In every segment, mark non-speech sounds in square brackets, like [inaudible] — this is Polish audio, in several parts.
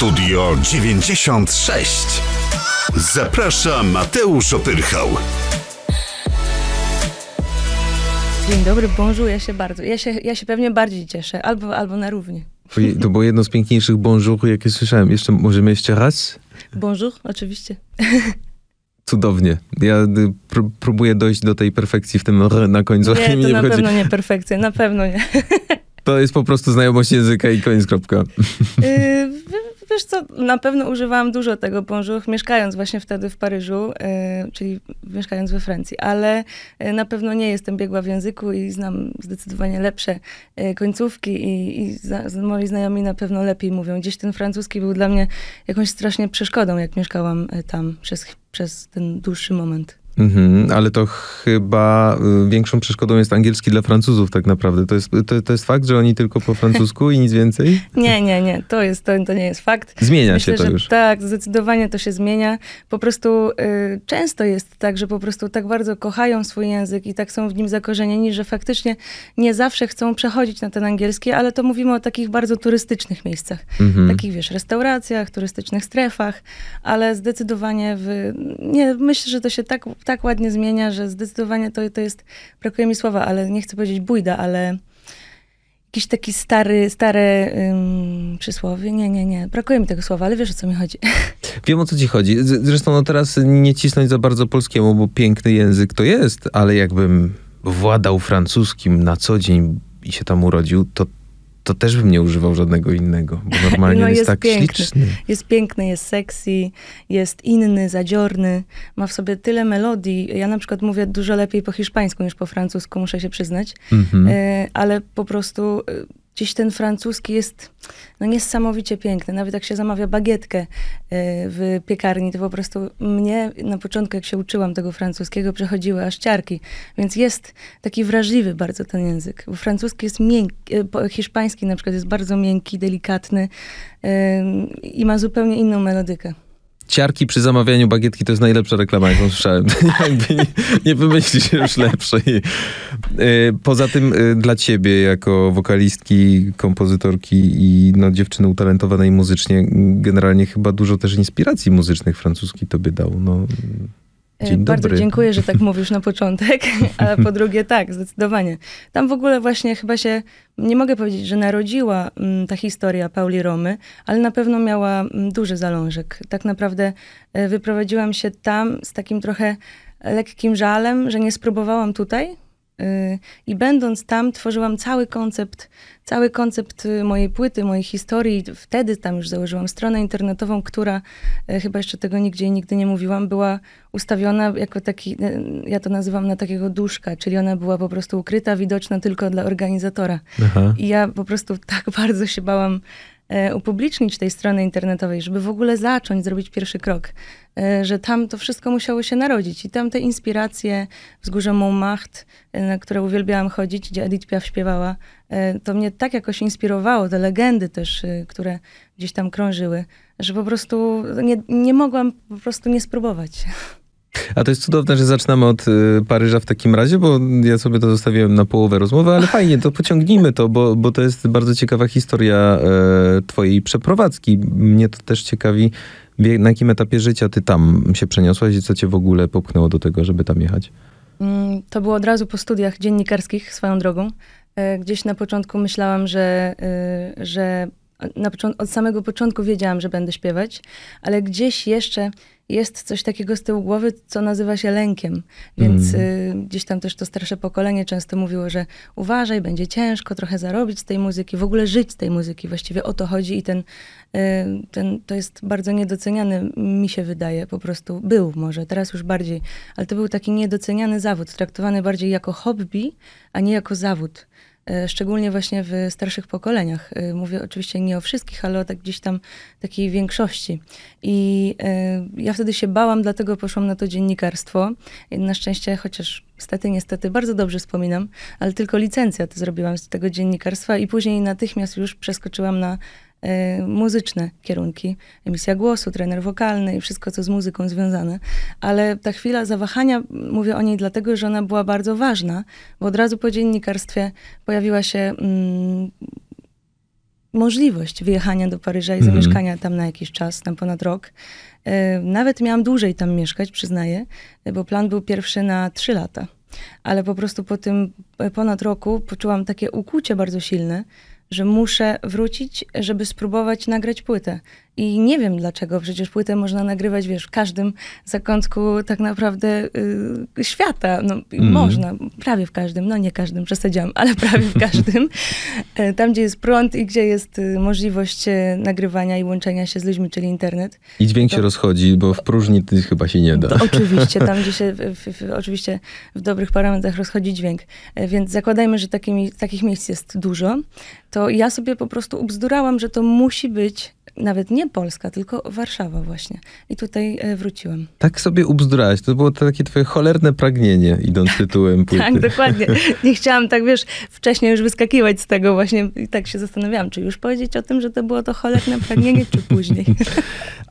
Studio 96. Zaprasza Mateusz Otyrchał. Dzień dobry, bonjour, ja się bardzo, ja się, ja się pewnie bardziej cieszę, albo, albo na równi. To było jedno z piękniejszych bonjour, jakie słyszałem. Jeszcze, możemy jeszcze raz? Bonjour, oczywiście. Cudownie. Ja y, pr próbuję dojść do tej perfekcji w tym na końcu. Nie, to nie na pewno nie perfekcja, na pewno nie. [laughs] To jest po prostu znajomość języka i koniec kropka. Y, wiesz co, na pewno używałam dużo tego bonjour, mieszkając właśnie wtedy w Paryżu, y, czyli mieszkając we Francji, ale y, na pewno nie jestem biegła w języku i znam zdecydowanie lepsze końcówki i, i zna, moi znajomi na pewno lepiej mówią. Gdzieś ten francuski był dla mnie jakąś strasznie przeszkodą, jak mieszkałam tam przez, przez ten dłuższy moment. Mhm, ale to chyba y, większą przeszkodą jest angielski dla Francuzów tak naprawdę. To jest, to, to jest fakt, że oni tylko po francusku i nic więcej? [laughs] nie, nie, nie. To, jest, to, to nie jest fakt. Zmienia Myślę, się to już. Tak, zdecydowanie to się zmienia. Po prostu y, często jest tak, że po prostu tak bardzo kochają swój język i tak są w nim zakorzenieni, że faktycznie nie zawsze chcą przechodzić na ten angielski, ale to mówimy o takich bardzo turystycznych miejscach. Mhm. Takich, wiesz, restauracjach, turystycznych strefach, ale zdecydowanie w, nie, myślę, że to się tak tak ładnie zmienia, że zdecydowanie to, to jest, brakuje mi słowa, ale nie chcę powiedzieć bójda, ale jakiś taki stary, stare przysłowie. Nie, nie, nie. Brakuje mi tego słowa, ale wiesz o co mi chodzi. [laughs] Wiem o co ci chodzi. Zresztą no teraz nie cisnąć za bardzo polskiemu, bo piękny język to jest, ale jakbym władał francuskim na co dzień i się tam urodził, to to też bym nie używał żadnego innego, bo [laughs] no, normalnie no jest, jest, tak piękny. śliczny. Jest piękny, jest sexy, jest inny, zadziorny, ma w sobie tyle melodii. Ja na przykład mówię dużo lepiej po hiszpańsku niż po francusku, muszę się przyznać, mm -hmm. ale po prostu e, Dziś ten francuski jest no, niesamowicie piękny. Nawet jak się zamawia bagietkę e, w piekarni, to po prostu mnie na początku, jak się uczyłam tego francuskiego, przechodziły aż ciarki. Więc jest taki wrażliwy bardzo ten język. Bo francuski jest miękki, e, hiszpański na przykład jest bardzo miękki, delikatny e, i ma zupełnie inną melodykę ciarki przy zamawianiu bagietki to jest najlepsza reklama, jaką słyszałem. [laughs] Jakby nie, nie wymyślisz już lepszej. Y, poza tym y, dla ciebie, jako wokalistki, kompozytorki i no, dziewczyny utalentowanej muzycznie, generalnie chyba dużo też inspiracji muzycznych francuski tobie dał. No. E, Dzień Bardzo dziękuję, że tak [laughs] mówisz na początek, a po drugie tak, zdecydowanie. Tam w ogóle właśnie chyba się, nie mogę powiedzieć, że narodziła mm, ta historia Pauli Romy, ale na pewno miała mm, duży zalążek. Tak naprawdę e, wyprowadziłam się tam z takim trochę lekkim żalem, że nie spróbowałam tutaj, Y, I będąc tam, tworzyłam cały koncept, cały koncept y, mojej płyty, mojej historii. Wtedy tam już założyłam stronę internetową, która y, chyba jeszcze tego nigdzie i nigdy nie mówiłam, była ustawiona jako taki, ja to nazywam na takiego duszka, czyli ona była po prostu ukryta, widoczna tylko dla organizatora. Aha. I ja po prostu tak [laughs] bardzo się bałam E, upublicznić tej strony internetowej, żeby w ogóle zacząć zrobić pierwszy krok, e, że tam to wszystko musiało się narodzić. I tam te inspiracje, wzgórze Montmartre, na które uwielbiałam chodzić, gdzie Edith Piaf śpiewała, e, to mnie tak jakoś inspirowało, te legendy też, które gdzieś tam krążyły, że po prostu nie, nie mogłam po prostu nie spróbować. [laughs] A to jest cudowne, że zaczynamy od y, Paryża w takim razie, bo ja sobie to zostawiłem na połowę rozmowy, ale fajnie, to pociągnijmy to, bo, bo to jest bardzo ciekawa historia e, twojej przeprowadzki. Mnie to też ciekawi, na jakim etapie życia ty tam się przeniosłaś i co cię w ogóle popchnęło do tego, żeby tam jechać? Mm, to było od razu po studiach dziennikarskich, swoją drogą. E, gdzieś na początku myślałam, że, e, że na od samego początku wiedziałam, że będę śpiewać, ale gdzieś jeszcze jest coś takiego z tyłu głowy, co nazywa się lękiem. Więc mm. y, gdzieś tam też to starsze pokolenie często mówiło, że uważaj, będzie ciężko trochę zarobić z tej muzyki, w ogóle żyć z tej muzyki. Właściwie o to chodzi i ten, y, ten to jest bardzo niedoceniany, mi się wydaje, po prostu był może, teraz już bardziej, ale to był taki niedoceniany zawód, traktowany bardziej jako hobby, a nie jako zawód. E, szczególnie właśnie w starszych pokoleniach. E, mówię oczywiście nie o wszystkich, ale o tak gdzieś tam takiej większości. I e, ja wtedy się bałam, dlatego poszłam na to dziennikarstwo. Na szczęście, chociaż niestety, niestety, bardzo dobrze wspominam, ale tylko To zrobiłam z tego dziennikarstwa i później natychmiast już przeskoczyłam na Y, muzyczne kierunki, emisja głosu, trener wokalny i wszystko, co z muzyką związane. Ale ta chwila zawahania, mówię o niej dlatego, że ona była bardzo ważna, bo od razu po dziennikarstwie pojawiła się mm, możliwość wyjechania do Paryża i mhm. zamieszkania tam na jakiś czas, tam ponad rok. Y, nawet miałam dłużej tam mieszkać, przyznaję, bo plan był pierwszy na trzy lata. Ale po prostu po tym e, ponad roku poczułam takie ukłucie bardzo silne, że muszę wrócić, żeby spróbować nagrać płytę. I nie wiem dlaczego, przecież płytę można nagrywać, wiesz, w każdym zakątku tak naprawdę y, świata. No, mm. Można, prawie w każdym, no nie każdym, przesadziłam, ale [laughs] prawie w każdym. E, tam, gdzie jest prąd i gdzie jest y, możliwość e, nagrywania i łączenia się z ludźmi, czyli internet. I dźwięk to, się rozchodzi, bo w próżni ty chyba się nie da. To, [laughs] oczywiście, tam gdzie się, w, w, oczywiście w dobrych parametrach rozchodzi dźwięk. E, więc zakładajmy, że takimi, takich miejsc jest dużo. To ja sobie po prostu ubzdurałam, że to musi być nawet nie Polska, tylko Warszawa właśnie. I tutaj e, wróciłam. Tak sobie ubzdurałaś, to było takie twoje cholerne pragnienie, idąc tytułem płyty. tak, dokładnie. [laughs] Nie chciałam tak, wiesz, wcześniej już wyskakiwać z tego właśnie i tak się zastanawiałam, czy już powiedzieć o tym, że to było to cholerne pragnienie, czy później. [laughs]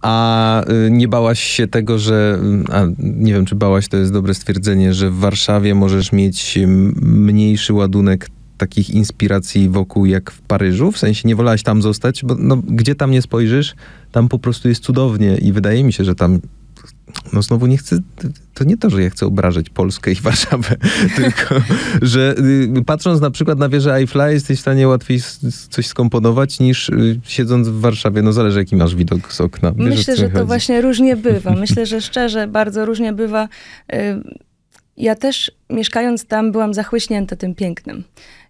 a y, nie bałaś się tego, że, mm, a nie wiem, czy bałaś, to jest dobre stwierdzenie, że w Warszawie możesz mieć mm, mniejszy ładunek takich inspiracji wokół jak w Paryżu? W sensie nie wolałaś tam zostać, bo no, gdzie tam nie spojrzysz, tam po prostu jest cudownie i wydaje mi się, że tam no znowu nie chcę, to nie to, że ja chcę obrażać Polskę i [laughs] Warszawę, tylko, że y, patrząc na przykład na wieżę iFly jesteś w stanie łatwiej coś skomponować niż y, siedząc w Warszawie, no zależy jaki masz widok z okna. Wiesz, Myślę, że to chodzi? właśnie różnie bywa. Myślę, że szczerze bardzo różnie bywa. Y, ja też mieszkając tam byłam zachłyśnięta tym pięknem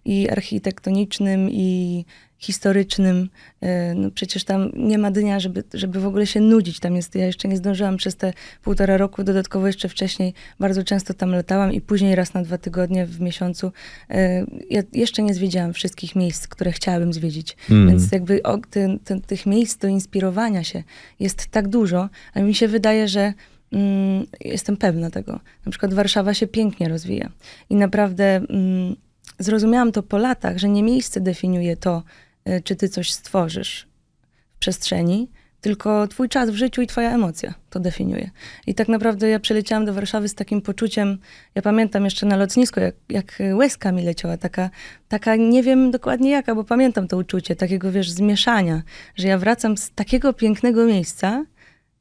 i architektonicznym, i historycznym. E, no przecież tam nie ma dnia, żeby, żeby w ogóle się nudzić. Tam jest, ja jeszcze nie zdążyłam przez te półtora roku, dodatkowo jeszcze wcześniej bardzo często tam latałam i później raz na dwa tygodnie w miesiącu. E, ja jeszcze nie zwiedziałam wszystkich miejsc, które chciałabym zwiedzić. Mm. Więc jakby o, ty, ty, tych miejsc do inspirowania się jest tak dużo, ale mi się wydaje, że mm, jestem pewna tego. Na przykład Warszawa się pięknie rozwija i naprawdę... Mm, zrozumiałam to po latach, że nie miejsce definiuje to, y, czy ty coś stworzysz w przestrzeni, tylko twój czas w życiu i twoja emocja to definiuje. I tak naprawdę ja przyleciałam do Warszawy z takim poczuciem, ja pamiętam jeszcze na lotnisku, jak, jak łezka mi leciała, taka, taka nie wiem dokładnie jaka, bo pamiętam to uczucie, takiego wiesz, zmieszania, że ja wracam z takiego pięknego miejsca,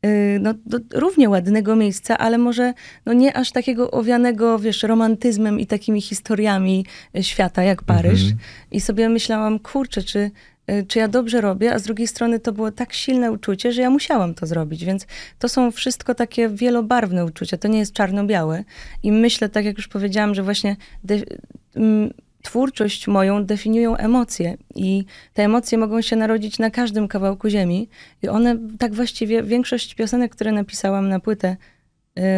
Y, no, do, równie ładnego miejsca, ale może no, nie aż takiego owianego, wiesz, romantyzmem i takimi historiami y, świata jak Paryż. Mhm. I sobie myślałam, kurczę, czy, y, czy ja dobrze robię, a z drugiej strony to było tak silne uczucie, że ja musiałam to zrobić, więc to są wszystko takie wielobarwne uczucia, to nie jest czarno-białe. I myślę, tak jak już powiedziałam, że właśnie twórczość moją definiują emocje i te emocje mogą się narodzić na każdym kawałku ziemi i one, tak właściwie większość piosenek, które napisałam na płytę,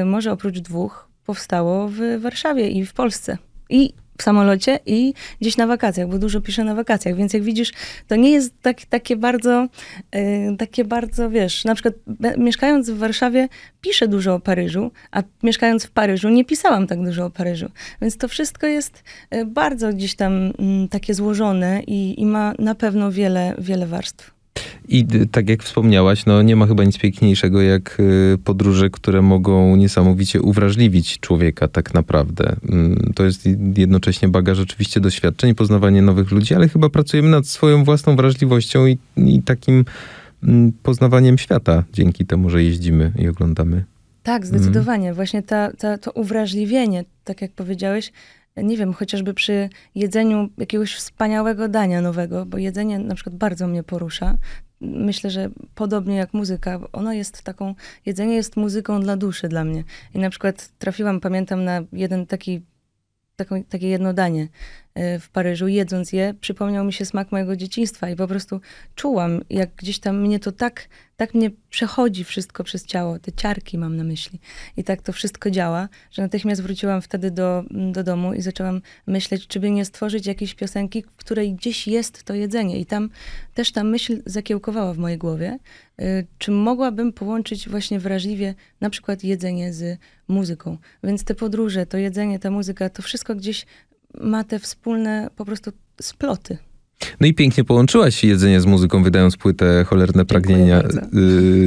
y, może oprócz dwóch, powstało w Warszawie i w Polsce. I w samolocie i gdzieś na wakacjach, bo dużo piszę na wakacjach, więc jak widzisz, to nie jest tak, takie bardzo, yy, takie bardzo, wiesz, na przykład mieszkając w Warszawie piszę dużo o Paryżu, a mieszkając w Paryżu nie pisałam tak dużo o Paryżu, więc to wszystko jest y, bardzo gdzieś tam yy, takie złożone i, i ma na pewno wiele, wiele warstw. I tak jak wspomniałaś, no nie ma chyba nic piękniejszego jak y, podróże, które mogą niesamowicie uwrażliwić człowieka tak naprawdę. Mm, to jest jednocześnie bagaż oczywiście doświadczeń, poznawanie nowych ludzi, ale chyba pracujemy nad swoją własną wrażliwością i, i takim mm, poznawaniem świata dzięki temu, że jeździmy i oglądamy. Tak, mm. zdecydowanie. Mm. Właśnie ta, ta, to uwrażliwienie, tak jak powiedziałeś, nie wiem, chociażby przy jedzeniu jakiegoś wspaniałego dania nowego, bo jedzenie na przykład bardzo mnie porusza. Myślę, że podobnie jak muzyka, ono jest taką, jedzenie jest muzyką dla duszy dla mnie. I na przykład trafiłam, pamiętam, na jeden taki, taką, takie jedno danie Y, w Paryżu, jedząc je, przypomniał mi się smak mojego dzieciństwa i po prostu czułam, jak gdzieś tam mnie to tak, tak mnie przechodzi wszystko przez ciało, te ciarki mam na myśli. I tak to wszystko działa, że natychmiast wróciłam wtedy do, mm, do domu i zaczęłam myśleć, czy by nie stworzyć jakiejś piosenki, w której gdzieś jest to jedzenie. I tam też ta myśl zakiełkowała w mojej głowie, y, czy mogłabym połączyć właśnie wrażliwie na przykład jedzenie z muzyką. Więc te podróże, to jedzenie, ta muzyka, to wszystko gdzieś ma te wspólne po prostu sploty. No i pięknie połączyłaś jedzenie z muzyką, wydając płytę Cholerne Pragnienia y,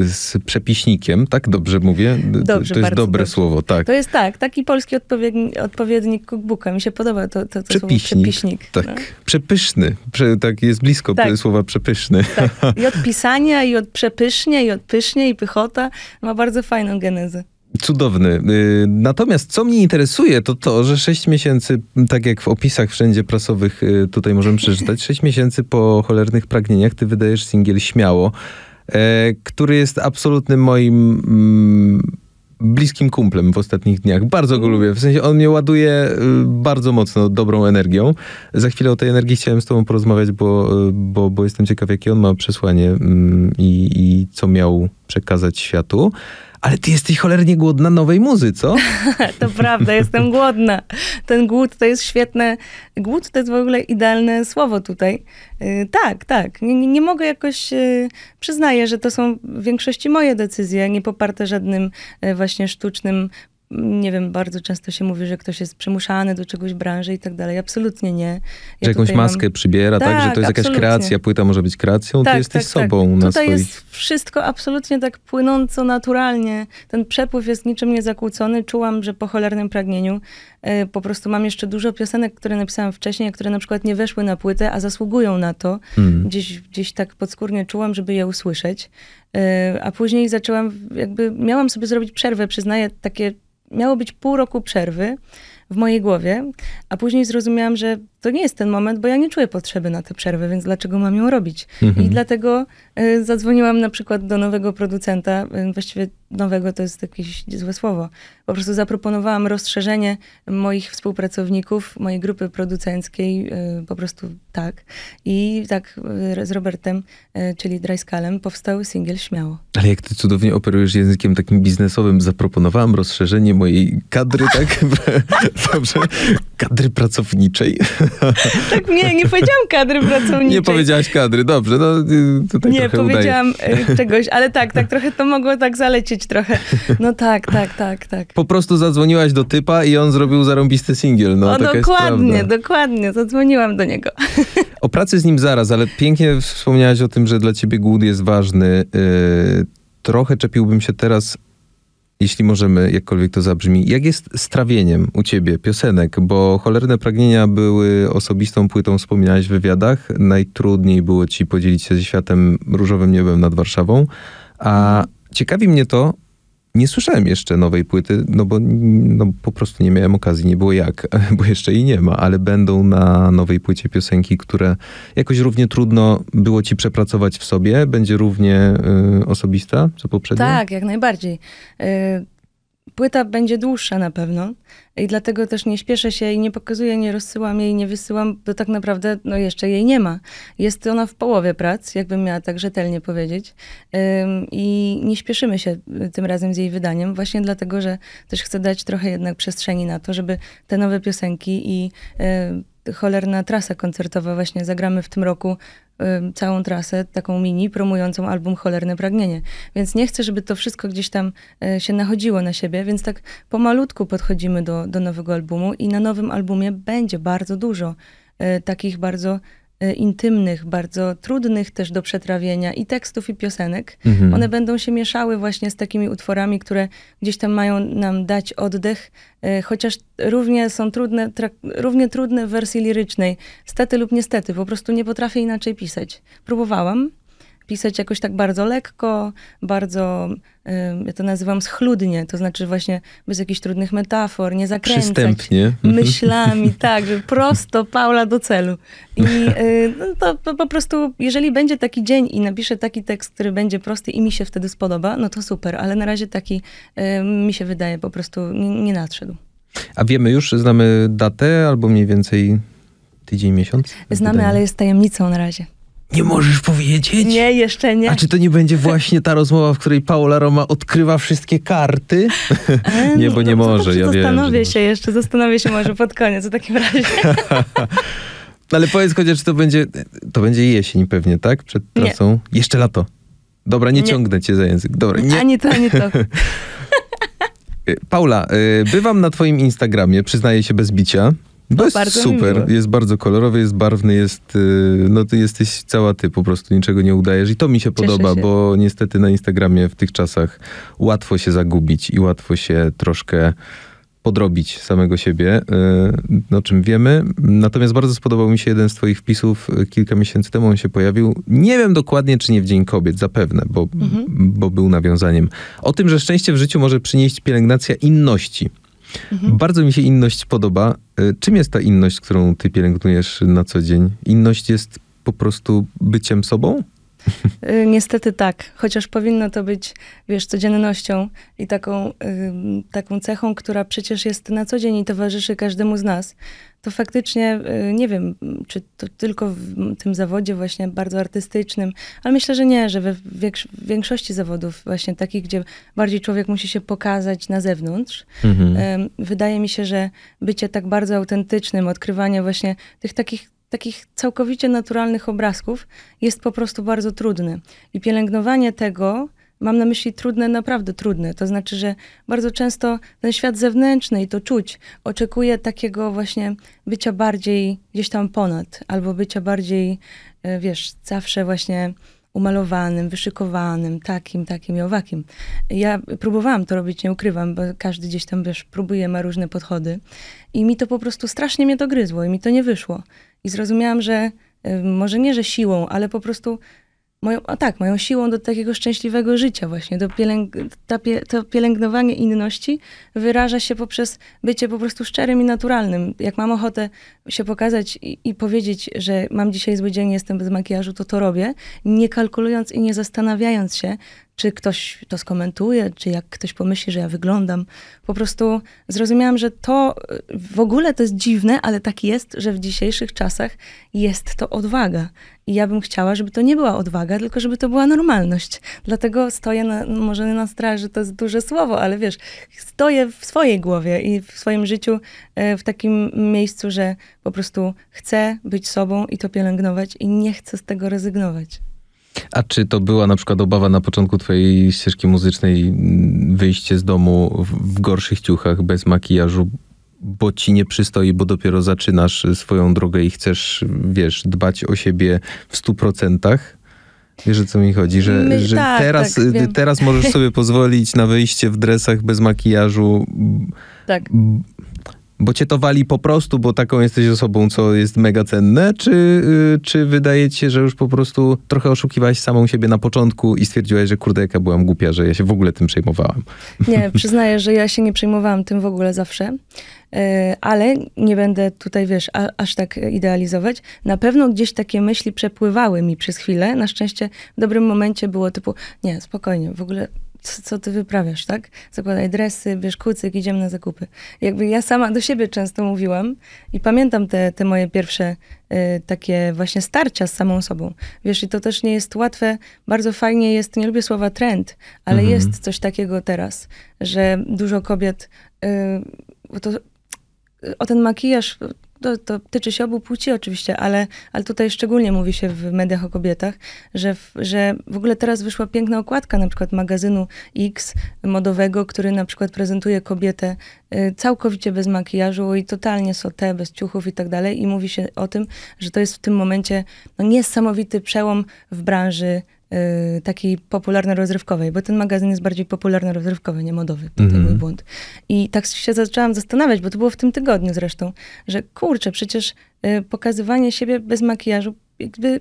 z przepiśnikiem, tak? Dobrze mówię? Dobrze, to jest dobre dobrze. słowo, tak. To jest tak, taki polski odpowiedni, odpowiednik cookbooka. Mi się podoba to, to, to przepiśnik, słowo przepiśnik. No. Tak, no. przepyszny. Prze, tak, jest blisko tak. słowa przepyszny. Tak. I od [laughs] pisania, i od przepysznie, i od pysznie, i pychota. Ma bardzo fajną genezę. Cudowny. Y, natomiast co mnie interesuje, to to, że 6 miesięcy, tak jak w opisach wszędzie prasowych y, tutaj możemy przeczytać, 6 miesięcy po cholernych pragnieniach ty wydajesz singiel Śmiało, e, który jest absolutnym moim mm, bliskim kumplem w ostatnich dniach. Bardzo go lubię. W sensie on mnie ładuje y, bardzo mocno dobrą energią. Za chwilę o tej energii chciałem z tobą porozmawiać, bo, bo, bo jestem ciekaw, jakie on ma przesłanie mm, i, i co miał przekazać światu ale ty jesteś cholernie głodna nowej muzy, co? [laughs] to prawda, jestem głodna. Ten głód to jest świetne. Głód to jest w ogóle idealne słowo tutaj. Yy, tak, tak. Nie, nie mogę jakoś. Yy, przyznaję, że to są w większości moje decyzje, nie poparte żadnym yy, właśnie sztucznym nie wiem, bardzo często się mówi, że ktoś jest przymuszany do czegoś branży i tak dalej. Absolutnie nie. Ja że jakąś maskę mam... przybiera, tak, tak, że to jest absolutnie. jakaś tak, kreacja, płyta może być kreacją, tak, ty jesteś tak, tak. sobą tak. na Tutaj swoich... jest wszystko absolutnie tak płynąco, naturalnie. Ten przepływ jest niczym niezakłócony. Czułam, że po cholernym pragnieniu yy, po prostu mam jeszcze dużo piosenek, które napisałam wcześniej, które na przykład nie weszły na płytę, a zasługują na to. Mm. Gdzieś, gdzieś tak podskórnie czułam, żeby je usłyszeć. Yy, a później zaczęłam, jakby miałam sobie zrobić przerwę, przyznaję, takie miało być pół roku przerwy w mojej głowie, a później zrozumiałam, że to nie jest ten moment, bo ja nie czuję potrzeby na tę przerwę, więc dlaczego mam ją robić? Mhm. I dlatego e, zadzwoniłam na przykład do nowego producenta, e, właściwie nowego to jest jakieś złe słowo. Po prostu zaproponowałam rozszerzenie moich współpracowników, mojej grupy producenckiej, e, po prostu tak. I tak z Robertem, czyli Dryskalem, powstał singiel Śmiało. Ale jak ty cudownie operujesz językiem takim biznesowym, zaproponowałam rozszerzenie mojej kadry, tak? [laughs] [laughs] Dobrze? Kadry pracowniczej. [laughs] tak, nie, nie powiedziałam kadry pracowniczej. Nie powiedziałaś kadry, dobrze. No, y, tutaj nie, powiedziałam y, czegoś, ale tak, tak [laughs] trochę to mogło tak zalecieć trochę. No tak, tak, tak, tak. Po prostu zadzwoniłaś do typa i on zrobił zarąbisty singiel. No, dokładnie, dokładnie. Zadzwoniłam do niego. [laughs] o pracy z nim zaraz, ale pięknie wspomniałaś o tym, że dla ciebie głód jest ważny. Yy, trochę czepiłbym się teraz jeśli możemy, jakkolwiek to zabrzmi, jak jest z trawieniem u ciebie piosenek? Bo Cholerne Pragnienia były osobistą płytą, wspominałeś w wywiadach. Najtrudniej było ci podzielić się ze światem różowym niebem nad Warszawą. A ciekawi mnie to, nie słyszałem jeszcze nowej płyty, no bo no, po prostu nie miałem okazji, nie było jak, [laughs] bo jeszcze jej nie ma, ale będą na nowej płycie piosenki, które jakoś równie trudno było ci przepracować w sobie, będzie równie y, osobista co poprzednio? Tak, jak najbardziej. Y Płyta będzie dłuższa na pewno i dlatego też nie śpieszę się i nie pokazuję, nie rozsyłam jej, nie wysyłam, bo tak naprawdę no, jeszcze jej nie ma. Jest ona w połowie prac, jakbym miała tak rzetelnie powiedzieć. I nie śpieszymy się y, tym razem z jej wydaniem, właśnie dlatego, że też chcę dać trochę jednak przestrzeni na to, żeby te nowe piosenki i y, cholerna trasa koncertowa właśnie. Zagramy w tym roku y, całą trasę, taką mini, promującą album Cholerne Pragnienie. Więc nie chcę, żeby to wszystko gdzieś tam y, się nachodziło na siebie, więc tak pomalutku podchodzimy do, do nowego albumu i na nowym albumie będzie bardzo dużo y, takich bardzo E, intymnych, bardzo trudnych też do przetrawienia i tekstów, i piosenek. Mhm. One będą się mieszały właśnie z takimi utworami, które gdzieś tam mają nam dać oddech, e, chociaż równie są trudne, równie trudne w wersji lirycznej. Stety lub niestety, po prostu nie potrafię inaczej pisać. Próbowałam, pisać jakoś tak bardzo lekko, bardzo, ja to nazywam schludnie, to znaczy właśnie bez jakichś trudnych metafor, nie zakręcać Przystępnie. myślami, [laughs] tak, że prosto Paula do celu. I y, no, to, to, po prostu, jeżeli będzie taki dzień i napiszę taki tekst, który będzie prosty i mi się wtedy spodoba, no to super, ale na razie taki mi się wydaje po prostu nie, nie nadszedł. A wiemy już, znamy datę albo mniej więcej tydzień, miesiąc? Znamy, ale jest tajemnicą na razie. Nie możesz powiedzieć? Nie, jeszcze nie. A czy to nie będzie właśnie ta rozmowa, w której Paola Roma odkrywa wszystkie karty? [laughs] nie, bo nie no, no, może, znaczy ja wiem. Zastanowię się jeszcze, zastanowię się może pod koniec w takim razie. [laughs] ale powiedz chociaż, to będzie, to będzie jesień pewnie, tak? Przed trasą? Nie. Jeszcze lato. Dobra, nie, nie, ciągnę cię za język. Dobra, nie. Ani to, ani to. [laughs] Y, Paula, y, bywam na twoim Instagramie, przyznaję się bez bicia. To jest bardzo super, miło. jest bardzo kolorowy, jest barwny, jest, y, no ty jesteś cała ty, po prostu niczego nie udajesz i to mi się Cieszę podoba, się. bo niestety na Instagramie w tych czasach łatwo się zagubić i łatwo się troszkę podrobić samego siebie, o y, czym wiemy. Natomiast bardzo spodobał mi się jeden z Twoich wpisów y, kilka miesięcy temu, on się pojawił. Nie wiem dokładnie, czy nie w Dzień Kobiet, zapewne, bo, mhm. bo był nawiązaniem. O tym, że szczęście w życiu może przynieść pielęgnacja inności. Mhm. Bardzo mi się inność podoba. E, czym jest ta inność, którą ty pielęgnujesz na co dzień? Inność jest po prostu byciem sobą? E, niestety tak, chociaż powinno to być, wiesz, codziennością i taką, y, taką cechą, która przecież jest na co dzień i towarzyszy każdemu z nas to faktycznie y, nie wiem, czy to tylko w tym zawodzie właśnie bardzo artystycznym, ale myślę, że nie, że we większości zawodów właśnie takich, gdzie bardziej człowiek musi się pokazać na zewnątrz, mhm. wydaje mi się, że bycie tak bardzo autentycznym, odkrywanie właśnie tych takich takich całkowicie naturalnych obrazków jest po prostu bardzo trudne. I pielęgnowanie tego, mam na myśli trudne, naprawdę trudne. To znaczy, że bardzo często ten świat zewnętrzny i to czuć oczekuje takiego właśnie bycia bardziej gdzieś tam ponad, albo bycia bardziej, e, wiesz, zawsze właśnie umalowanym, wyszykowanym, takim, takim i owakim. Ja próbowałam to robić, nie ukrywam, bo każdy gdzieś tam, wiesz, próbuje, ma różne podchody. I mi to po prostu strasznie mnie to gryzło i mi to nie wyszło. I zrozumiałam, że e, może nie, że siłą, ale po prostu moją, a tak, moją siłą do takiego szczęśliwego życia właśnie, do pielęg ta pie to pielęgnowanie inności wyraża się poprzez bycie po prostu szczerym i naturalnym. Jak mam ochotę się pokazać i, i powiedzieć, że mam dzisiaj zły dzień, jestem bez makijażu, to to robię, nie kalkulując i nie zastanawiając się, czy ktoś to skomentuje, czy jak ktoś pomyśli, że ja wyglądam. Po prostu zrozumiałam, że to w ogóle to jest dziwne, ale tak jest, że w dzisiejszych czasach jest to odwaga. I ja bym chciała, żeby to nie była odwaga, tylko żeby to była normalność. Dlatego stoję, na, może na straży, to jest duże słowo, ale wiesz, stoję w swojej głowie i w swoim życiu e, w takim miejscu, że po prostu chcę być sobą i to pielęgnować i nie chcę z tego rezygnować. A czy to była na przykład obawa na początku twojej ścieżki muzycznej, mm, wyjście z domu w, w gorszych ciuchach, bez makijażu, bo ci nie przystoi, bo dopiero zaczynasz swoją drogę i chcesz, wiesz, dbać o siebie w stu procentach. Wiesz, o co mi chodzi, że, My, że tak, teraz, tak, teraz możesz sobie [laughs] pozwolić na wyjście w dresach bez makijażu. Tak. Bo cię to wali po prostu, bo taką jesteś osobą, co jest mega cenne, czy, yy, czy wydaje ci się, że już po prostu trochę oszukiwałaś samą siebie na początku i stwierdziłaś, że kurde, jaka byłam głupia, że ja się w ogóle tym przejmowałam? [laughs] Nie, przyznaję, że ja się nie przejmowałam tym w ogóle zawsze, yy, ale nie będę tutaj, wiesz, a, aż tak idealizować. Na pewno gdzieś takie myśli przepływały mi przez chwilę. Na szczęście w dobrym momencie było typu, nie, spokojnie, w ogóle co, ty wyprawiasz, tak? Zakładaj dresy, bierz kucyk, idziemy na zakupy. Jakby ja sama do siebie często mówiłam i pamiętam te, te moje pierwsze y, takie właśnie starcia z samą sobą. Wiesz, i to też nie jest łatwe. Bardzo fajnie jest, nie lubię słowa trend, ale mhm. jest coś takiego teraz, że dużo kobiet... Y, to, y, o ten makijaż to, to tyczy się obu płci oczywiście, ale, ale tutaj szczególnie mówi się w mediach o kobietach, że w, że w ogóle teraz wyszła piękna okładka na przykład magazynu X modowego, który na przykład prezentuje kobietę y, całkowicie bez makijażu i totalnie sotę, bez ciuchów i tak dalej i mówi się o tym, że to jest w tym momencie no, niesamowity przełom w branży Y, takiej popularno-rozrywkowej, bo ten magazyn jest bardziej popularno-rozrywkowy, nie modowy. To mm -hmm. mój błąd. I tak się zaczęłam zastanawiać, bo to było w tym tygodniu zresztą, że kurczę, przecież y, pokazywanie siebie bez makijażu jakby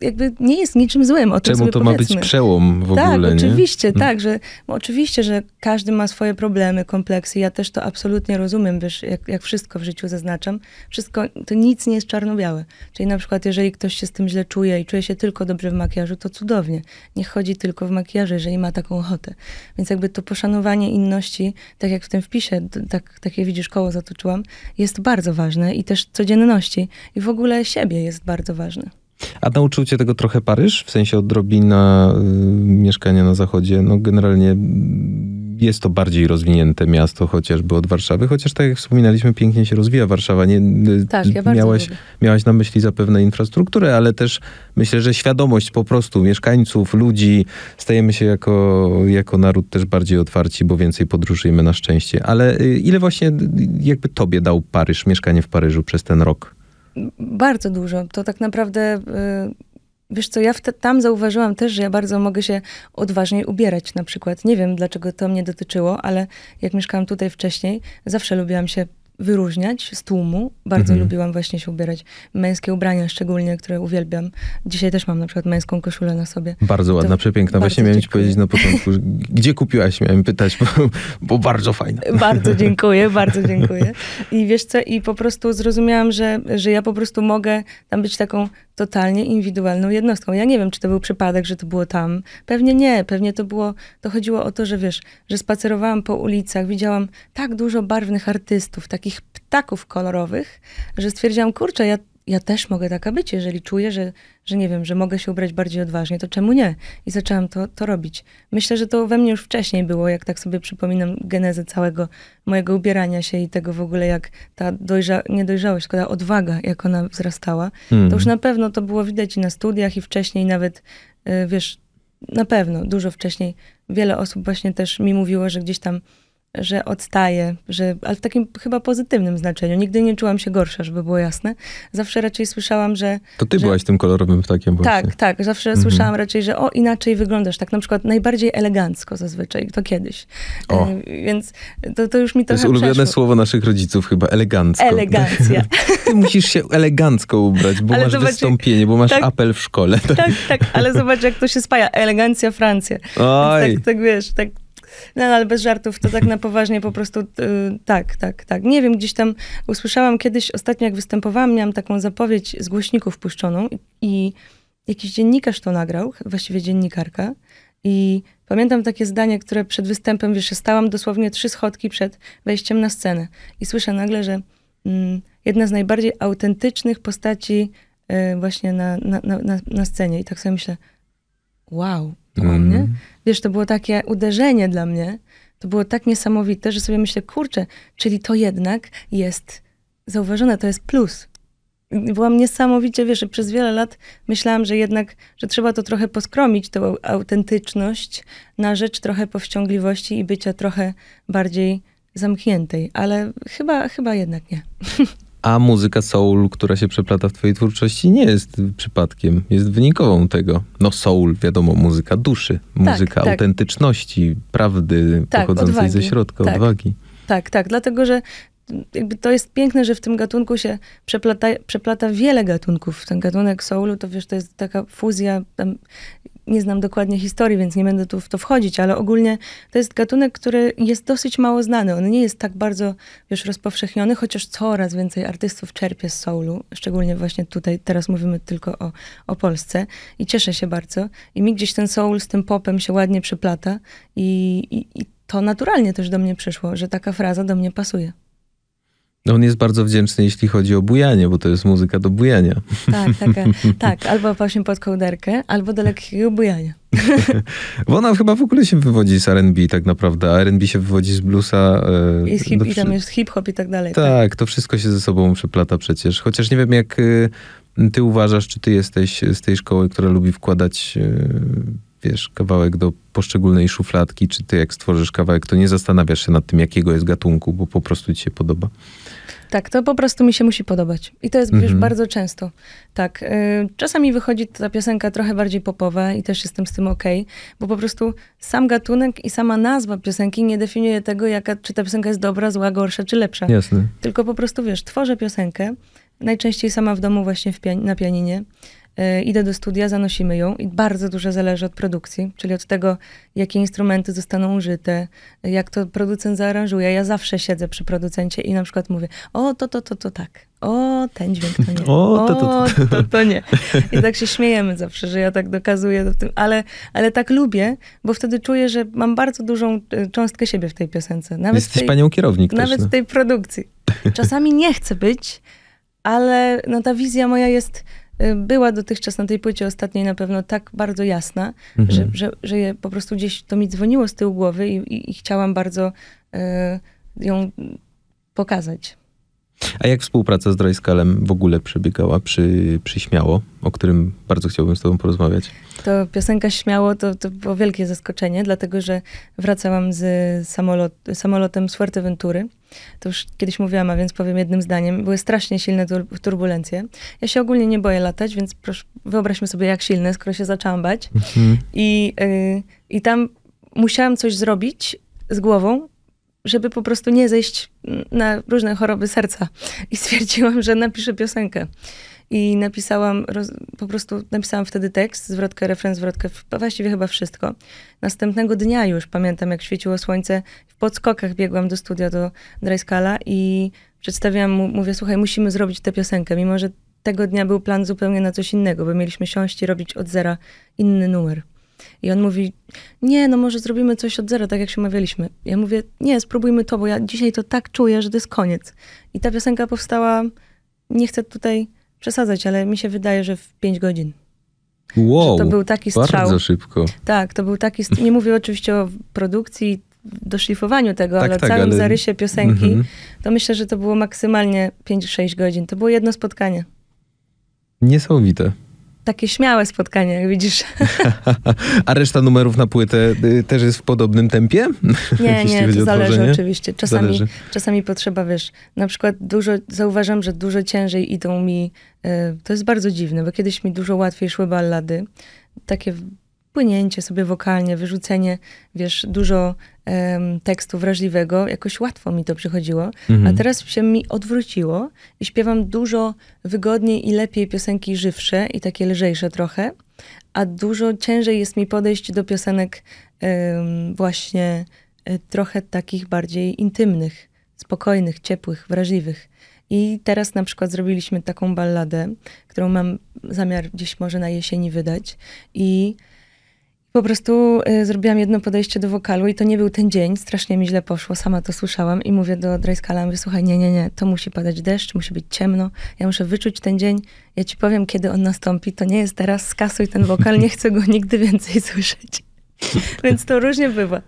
jakby nie jest niczym złym. O tym Czemu to ma być przełom w tak, ogóle? Tak, oczywiście, nie? Mhm. tak, że oczywiście, że każdy ma swoje problemy, kompleksy. Ja też to absolutnie rozumiem, wiesz, jak, jak wszystko w życiu zaznaczam. Wszystko, to nic nie jest czarno-białe. Czyli na przykład, jeżeli ktoś się z tym źle czuje i czuje się tylko dobrze w makijażu, to cudownie. Niech chodzi tylko w makijażu, jeżeli ma taką ochotę. Więc jakby to poszanowanie inności, tak jak w tym wpisie, tak, takie widzisz, koło zatoczyłam, jest bardzo ważne i też codzienności i w ogóle siebie jest bardzo ważne. A nauczył cię tego trochę Paryż? W sensie odrobina y, mieszkania na zachodzie? No generalnie jest to bardziej rozwinięte miasto chociażby od Warszawy, chociaż tak jak wspominaliśmy, pięknie się rozwija Warszawa. Nie, y, tak, ja bardzo miałaś, miałaś na myśli zapewne infrastrukturę, ale też myślę, że świadomość po prostu mieszkańców, ludzi, stajemy się jako, jako naród też bardziej otwarci, bo więcej podróżujemy na szczęście. Ale y, ile właśnie jakby tobie dał Paryż, mieszkanie w Paryżu przez ten rok? Bardzo dużo. To tak naprawdę, y, wiesz co, ja te, tam zauważyłam też, że ja bardzo mogę się odważniej ubierać na przykład. Nie wiem, dlaczego to mnie dotyczyło, ale jak mieszkałam tutaj wcześniej, zawsze lubiłam się wyróżniać z tłumu. Bardzo mhm. lubiłam właśnie się ubierać męskie ubrania, szczególnie, które uwielbiam. Dzisiaj też mam na przykład męską koszulę na sobie. Bardzo ładna, przepiękna. Właśnie miałem ci powiedzieć na początku, [laughs] gdzie kupiłaś, miałem pytać, bo, bo bardzo fajna. Bardzo dziękuję, bardzo dziękuję. [laughs] I wiesz co, i po prostu zrozumiałam, że, że ja po prostu mogę tam być taką totalnie indywidualną jednostką. Ja nie wiem, czy to był przypadek, że to było tam. Pewnie nie, pewnie to było, to chodziło o to, że wiesz, że spacerowałam po ulicach, widziałam tak dużo barwnych artystów, takich ptaków kolorowych, że stwierdziłam, kurczę, ja ja też mogę taka być, jeżeli czuję, że, że nie wiem, że mogę się ubrać bardziej odważnie, to czemu nie? I zaczęłam to, to robić. Myślę, że to we mnie już wcześniej było, jak tak sobie przypominam genezę całego mojego ubierania się i tego w ogóle, jak ta dojrza- nie tylko ta odwaga, jak ona wzrastała. To już mhm. na pewno to było widać i na studiach, i wcześniej nawet, y, wiesz, na pewno, dużo wcześniej. Wiele osób właśnie też mi mówiło, że gdzieś tam że odstaję, że, ale w takim chyba pozytywnym znaczeniu. Nigdy nie czułam się gorsza, żeby było jasne. Zawsze raczej słyszałam, że... To ty że, byłaś tym kolorowym ptakiem właśnie. Tak, tak. Zawsze mhm. słyszałam raczej, że o, inaczej wyglądasz. Tak na przykład najbardziej elegancko zazwyczaj, to kiedyś. O. E, więc to, to już mi to trochę To jest ulubione przeszło. słowo naszych rodziców chyba, elegancko. Elegancja. [laughs] ty musisz się elegancko ubrać, bo ale masz zobacz, wystąpienie, bo masz tak, apel w szkole. Tak. tak, tak, ale zobacz jak to się spaja. Elegancja Francja. Oj. Tak, tak wiesz, tak no ale bez żartów, to tak na poważnie po prostu, yy, tak, tak, tak. Nie wiem, gdzieś tam usłyszałam kiedyś, ostatnio jak występowałam, miałam taką zapowiedź z głośników puszczoną i, i jakiś dziennikarz to nagrał, właściwie dziennikarka. I pamiętam takie zdanie, które przed występem, wiesz, stałam dosłownie trzy schodki przed wejściem na scenę i słyszę nagle, że mm, jedna z najbardziej autentycznych postaci yy, właśnie na, na, na, na scenie. I tak sobie myślę, wow, on, mm. Wiesz, to było takie uderzenie dla mnie. To było tak niesamowite, że sobie myślę, kurczę, czyli to jednak jest zauważone, to jest plus. Byłam niesamowicie, wiesz, przez wiele lat myślałam, że jednak, że trzeba to trochę poskromić, tą autentyczność, na rzecz trochę powściągliwości i bycia trochę bardziej zamkniętej, ale chyba, chyba jednak nie. [laughs] A muzyka soul, która się przeplata w twojej twórczości, nie jest przypadkiem, jest wynikową tego. No soul, wiadomo, muzyka duszy, tak, muzyka tak, autentyczności, prawdy tak, pochodzącej odwagi. ze środka, tak. odwagi. Tak, tak, dlatego że to jest piękne, że w tym gatunku się przeplata, przeplata wiele gatunków. Ten gatunek soulu to wiesz, to jest taka fuzja nie znam dokładnie historii, więc nie będę tu w to wchodzić, ale ogólnie to jest gatunek, który jest dosyć mało znany. On nie jest tak bardzo już rozpowszechniony, chociaż coraz więcej artystów czerpie z soulu, szczególnie właśnie tutaj, teraz mówimy tylko o, o Polsce i cieszę się bardzo. I mi gdzieś ten soul z tym popem się ładnie przyplata i, i, i to naturalnie też do mnie przyszło, że taka fraza do mnie pasuje. No, on jest bardzo wdzięczny, jeśli chodzi o bujanie, bo to jest muzyka do bujania. Tak, tak, e, tak. Albo właśnie pod kołderkę, albo do lekkiego bujania. [laughs] bo ona chyba w ogóle się wywodzi z R&B tak naprawdę, a R&B się wywodzi z bluesa. E, z hip, do, I tam jest hip-hop i tak dalej. Tak, tak, to wszystko się ze sobą przeplata przecież. Chociaż nie wiem, jak y, ty uważasz, czy ty jesteś z tej szkoły, która lubi wkładać... Y, wiesz, kawałek do poszczególnej szufladki, czy ty jak stworzysz kawałek, to nie zastanawiasz się nad tym, jakiego jest gatunku, bo po prostu ci się podoba. Tak, to po prostu mi się musi podobać. I to jest już mhm. bardzo często. Tak. Y, czasami wychodzi ta piosenka trochę bardziej popowa i też jestem z tym okej, okay, bo po prostu sam gatunek i sama nazwa piosenki nie definiuje tego, jaka, czy ta piosenka jest dobra, zła, gorsza czy lepsza. Jasne. Tylko po prostu wiesz, tworzę piosenkę, najczęściej sama w domu właśnie w na pianinie. E, idę do studia, zanosimy ją i bardzo dużo zależy od produkcji, czyli od tego, jakie instrumenty zostaną użyte, jak to producent zaaranżuje. Ja zawsze siedzę przy producencie i na przykład mówię, o to, to, to, to tak, o ten dźwięk to nie, [laughs] o to, to, to, to. to nie. I tak się śmiejemy zawsze, że ja tak dokazuję tym, ale, ale tak lubię, bo wtedy czuję, że mam bardzo dużą e, cząstkę siebie w tej piosence. Nawet Jesteś tej, panią kierownik Nawet też, no. w tej produkcji. Czasami nie chcę być, ale no, ta wizja moja jest Y, była dotychczas na tej płycie ostatniej na pewno tak bardzo jasna, mhm. że, że, że po prostu gdzieś to mi dzwoniło z tyłu głowy i, i, i chciałam bardzo y, ją pokazać. A jak współpraca z Dryskalem w ogóle przebiegała przy, przy Śmiało, o którym bardzo chciałbym z tobą porozmawiać? To piosenka Śmiało to, to było wielkie zaskoczenie, dlatego że wracałam z samolot, samolotem z Fuerteventury to już kiedyś mówiłam, a więc powiem jednym zdaniem, były strasznie silne turbulencje. Ja się ogólnie nie boję latać, więc proszę, wyobraźmy sobie, jak silne, skoro się zaczęłam bać. Mhm. I, y, I tam musiałam coś zrobić z głową, żeby po prostu nie zejść na różne choroby serca. I stwierdziłam, że napiszę piosenkę i napisałam, roz, po prostu napisałam wtedy tekst, zwrotkę, refren, zwrotkę, właściwie chyba wszystko. Następnego dnia już pamiętam, jak świeciło słońce, w podskokach biegłam do studia, do Dreiskala i przedstawiałam mu, mówię, słuchaj, musimy zrobić tę piosenkę, mimo że tego dnia był plan zupełnie na coś innego, bo mieliśmy siąść i robić od zera inny numer. I on mówi, nie, no może zrobimy coś od zera, tak jak się umawialiśmy. Ja mówię, nie, spróbujmy to, bo ja dzisiaj to tak czuję, że to jest koniec. I ta piosenka powstała, nie chcę tutaj przesadzać, ale mi się wydaje, że w 5 godzin. Wow, to był taki strzał. Bardzo szybko. Tak, to był taki. Nie mówię oczywiście o produkcji, doszlifowaniu tego, tak, ale tak, całym ale... zarysie piosenki, mm -hmm. to myślę, że to było maksymalnie 5-6 godzin. To było jedno spotkanie. Niesamowite takie śmiałe spotkanie, jak widzisz. [laughs] [laughs] A reszta numerów na płytę y, też jest w podobnym tempie? Nie, [laughs] nie, to zależy oczywiście. Czasami, zależy. czasami potrzeba, wiesz, na przykład dużo, zauważam, że dużo ciężej idą mi, y, to jest bardzo dziwne, bo kiedyś mi dużo łatwiej szły ballady, takie płynięcie sobie wokalnie, wyrzucenie, wiesz, dużo um, tekstu wrażliwego, jakoś łatwo mi to przychodziło, mhm. a teraz się mi odwróciło i śpiewam dużo wygodniej i lepiej piosenki żywsze i takie lżejsze trochę, a dużo ciężej jest mi podejść do piosenek um, właśnie um, trochę takich bardziej intymnych, spokojnych, ciepłych, wrażliwych. I teraz na przykład zrobiliśmy taką balladę, którą mam zamiar gdzieś może na jesieni wydać. I po prostu y, zrobiłam jedno podejście do wokalu i to nie był ten dzień, strasznie mi źle poszło, sama to słyszałam i mówię do Drejskala, mówię, słuchaj, nie, nie, nie, to musi padać deszcz, musi być ciemno, ja muszę wyczuć ten dzień, ja ci powiem, kiedy on nastąpi, to nie jest teraz, skasuj ten wokal, nie chcę go nigdy więcej [laughs] słyszeć. Więc to różnie bywa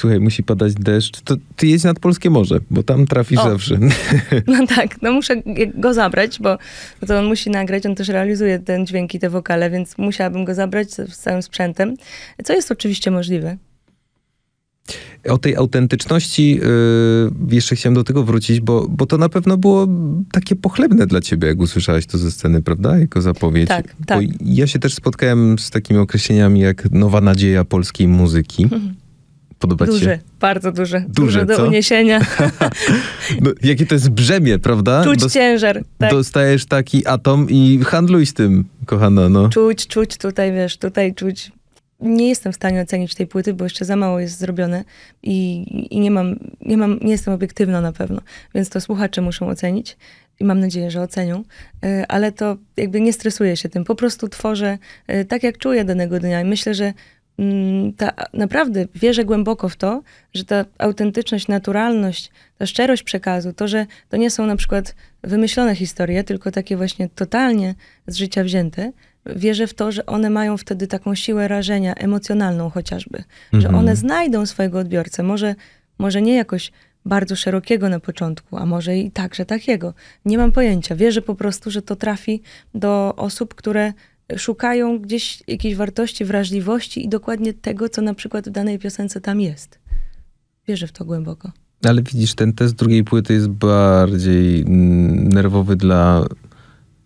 słuchaj, musi padać deszcz, to ty jedź nad Polskie Morze, bo tam trafisz o. zawsze. [laughs] No tak, no muszę go zabrać, bo to on musi nagrać, on też realizuje ten dźwięki, te wokale, więc musiałabym go zabrać z, z całym sprzętem, co jest oczywiście możliwe. O tej autentyczności yy, jeszcze chciałem do tego wrócić, bo, bo to na pewno było takie pochlebne dla ciebie, jak usłyszałaś to ze sceny, prawda? Jako zapowiedź. Tak, tak. Bo ja się też spotkałem z takimi określeniami jak nowa nadzieja polskiej muzyki. Mhm podobać duże, się? Bardzo duże. Duże, duże do uniesienia. [laughs] no, jakie to jest brzemię, prawda? Czuć ciężar. Tak. Dostajesz taki atom i handluj z tym, kochana. No. Czuć, czuć tutaj, wiesz, tutaj czuć. Nie jestem w stanie ocenić tej płyty, bo jeszcze za mało jest zrobione i, i nie, mam, nie, mam, nie jestem obiektywna na pewno, więc to słuchacze muszą ocenić i mam nadzieję, że ocenią, e, ale to jakby nie stresuję się tym. Po prostu tworzę e, tak, jak czuję danego dnia i myślę, że Mm, ta, naprawdę wierzę głęboko w to, że ta autentyczność, naturalność, ta szczerość przekazu, to, że to nie są na przykład wymyślone historie, tylko takie właśnie totalnie z życia wzięte, wierzę w to, że one mają wtedy taką siłę rażenia emocjonalną chociażby, mhm. że one znajdą swojego odbiorcę, może, może nie jakoś bardzo szerokiego na początku, a może i także takiego. Nie mam pojęcia. Wierzę po prostu, że to trafi do osób, które szukają gdzieś jakiejś wartości, wrażliwości i dokładnie tego, co na przykład w danej piosence tam jest. Wierzę w to głęboko. Ale widzisz, ten test drugiej płyty jest bardziej mm, nerwowy dla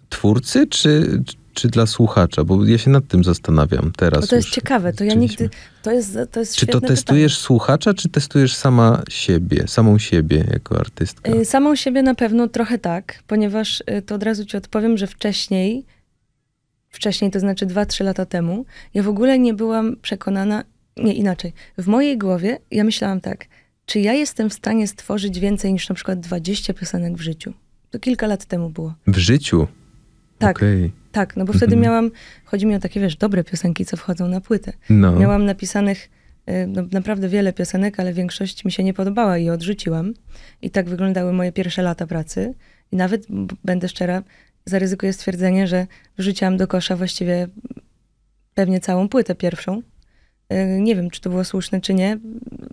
twórcy, czy, czy dla słuchacza? Bo ja się nad tym zastanawiam teraz. Bo to jest ciekawe, to ja nigdy. To jest, to jest czy to testujesz pytanie. słuchacza, czy testujesz sama siebie, samą siebie jako artystkę? Y, samą siebie na pewno trochę tak, ponieważ y, to od razu ci odpowiem, że wcześniej wcześniej, to znaczy 2-3 lata temu, ja w ogóle nie byłam przekonana, nie inaczej. W mojej głowie ja myślałam tak, czy ja jestem w stanie stworzyć więcej niż na przykład 20 piosenek w życiu? To kilka lat temu było. W życiu? Tak. Okay. Tak, no bo wtedy mhm. miałam, chodzi mi o takie, wiesz, dobre piosenki, co wchodzą na płytę. No. Miałam napisanych y, no, naprawdę wiele piosenek, ale większość mi się nie podobała i odrzuciłam. I tak wyglądały moje pierwsze lata pracy. I nawet, będę szczera, zaryzykuję stwierdzenie, że wrzuciłam do kosza właściwie pewnie całą płytę pierwszą. Y, nie wiem, czy to było słuszne, czy nie.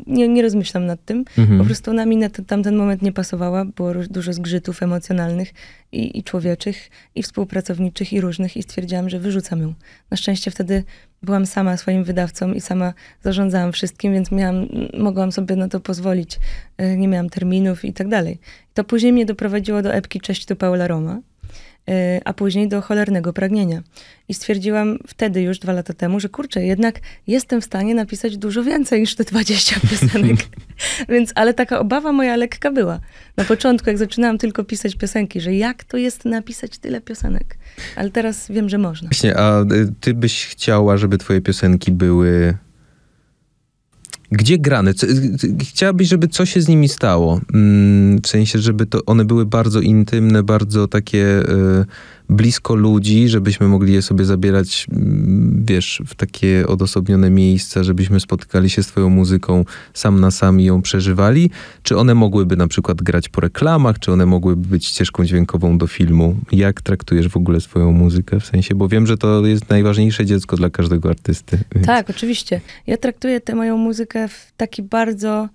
Nie, nie rozmyślam nad tym. Mhm. Po prostu na minę tamten moment nie pasowała. Było dużo zgrzytów emocjonalnych i, i człowieczych, i współpracowniczych, i różnych, i stwierdziłam, że wyrzucam ją. Na szczęście wtedy byłam sama swoim wydawcą i sama zarządzałam wszystkim, więc miałam, mogłam sobie na to pozwolić. Y, nie miałam terminów i tak dalej. To później mnie doprowadziło do epki Cześć, do Paula Roma. Y, a później do cholernego pragnienia. I stwierdziłam wtedy, już dwa lata temu, że kurczę, jednak jestem w stanie napisać dużo więcej niż te 20 [laughs] piosenek. Więc, ale taka obawa moja lekka była. Na początku, jak zaczynałam tylko pisać piosenki, że jak to jest napisać tyle piosenek? Ale teraz wiem, że można. Właśnie, a y, ty byś chciała, żeby twoje piosenki były gdzie grane? Y, chciałabyś, żeby co się z nimi stało? Mm, w sensie, żeby to one były bardzo intymne, bardzo takie y, blisko ludzi, żebyśmy mogli je sobie zabierać, mm, wiesz, w takie odosobnione miejsca, żebyśmy spotykali się z twoją muzyką sam na sam i ją przeżywali? Czy one mogłyby na przykład grać po reklamach, czy one mogłyby być ścieżką dźwiękową do filmu? Jak traktujesz w ogóle swoją muzykę? W sensie, bo wiem, że to jest najważniejsze dziecko dla każdego artysty. Więc... Tak, oczywiście. Ja traktuję tę moją muzykę w taki bardzo